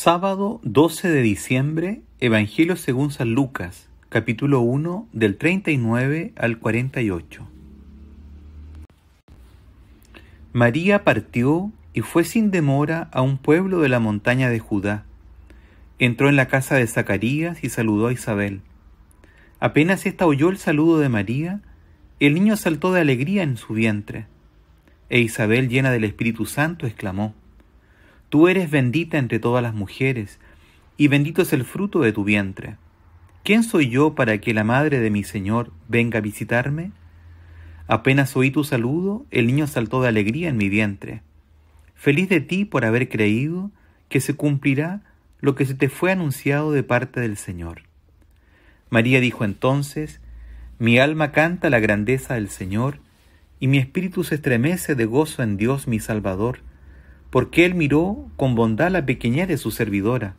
Sábado 12 de diciembre, Evangelio según San Lucas, capítulo 1 del 39 al 48. María partió y fue sin demora a un pueblo de la montaña de Judá. Entró en la casa de Zacarías y saludó a Isabel. Apenas ésta oyó el saludo de María, el niño saltó de alegría en su vientre. E Isabel, llena del Espíritu Santo, exclamó, Tú eres bendita entre todas las mujeres, y bendito es el fruto de tu vientre. ¿Quién soy yo para que la madre de mi Señor venga a visitarme? Apenas oí tu saludo, el niño saltó de alegría en mi vientre. Feliz de ti por haber creído que se cumplirá lo que se te fue anunciado de parte del Señor. María dijo entonces, Mi alma canta la grandeza del Señor, y mi espíritu se estremece de gozo en Dios mi Salvador, porque él miró con bondad la pequeñez de su servidora.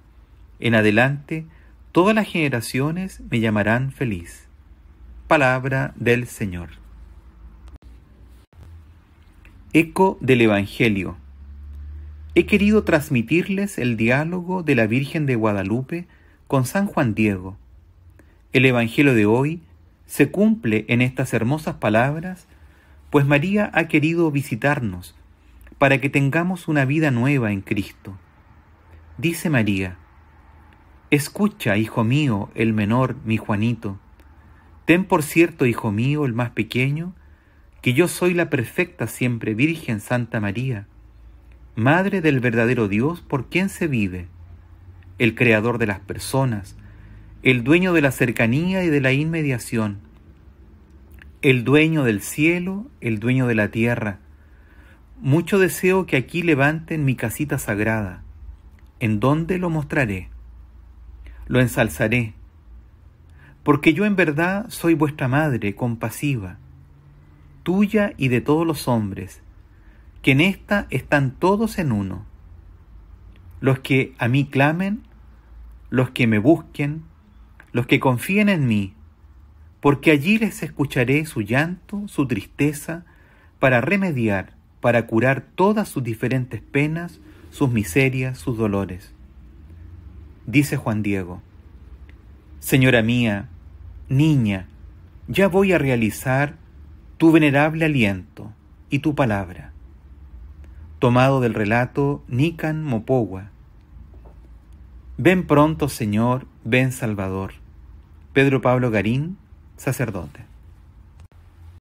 En adelante, todas las generaciones me llamarán feliz. Palabra del Señor. Eco del Evangelio. He querido transmitirles el diálogo de la Virgen de Guadalupe con San Juan Diego. El Evangelio de hoy se cumple en estas hermosas palabras, pues María ha querido visitarnos para que tengamos una vida nueva en Cristo. Dice María, Escucha, hijo mío, el menor, mi Juanito. Ten por cierto, hijo mío, el más pequeño, que yo soy la perfecta siempre Virgen Santa María, Madre del verdadero Dios por quien se vive, el Creador de las personas, el dueño de la cercanía y de la inmediación, el dueño del cielo, el dueño de la tierra, mucho deseo que aquí levanten mi casita sagrada, en donde lo mostraré, lo ensalzaré, porque yo en verdad soy vuestra madre compasiva, tuya y de todos los hombres, que en esta están todos en uno, los que a mí clamen, los que me busquen, los que confíen en mí, porque allí les escucharé su llanto, su tristeza, para remediar para curar todas sus diferentes penas, sus miserias, sus dolores. Dice Juan Diego, Señora mía, niña, ya voy a realizar tu venerable aliento y tu palabra. Tomado del relato Nican mopogua Ven pronto, Señor, ven Salvador. Pedro Pablo Garín, sacerdote.